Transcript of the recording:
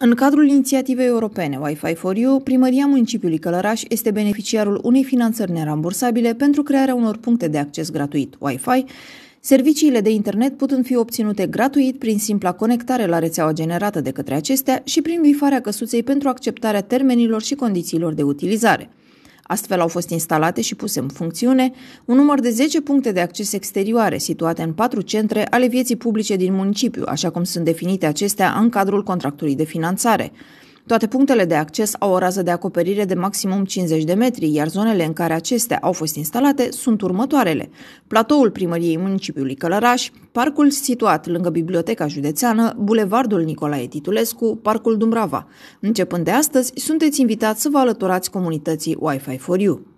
În cadrul inițiativei europene Wi-Fi for You, Primăria Municipiului Călăraș este beneficiarul unei finanțări nerambursabile pentru crearea unor puncte de acces gratuit Wi-Fi, serviciile de internet putând fi obținute gratuit prin simpla conectare la rețeaua generată de către acestea și prin bifarea căsuței pentru acceptarea termenilor și condițiilor de utilizare. Astfel au fost instalate și puse în funcțiune un număr de 10 puncte de acces exterioare situate în patru centre ale vieții publice din municipiu, așa cum sunt definite acestea în cadrul contractului de finanțare. Toate punctele de acces au o rază de acoperire de maximum 50 de metri, iar zonele în care acestea au fost instalate sunt următoarele. Platoul primăriei municipiului Călăraș, parcul situat lângă Biblioteca Județeană, Bulevardul Nicolae Titulescu, Parcul Dumbrava. Începând de astăzi, sunteți invitați să vă alăturați comunității Wi-Fi for You.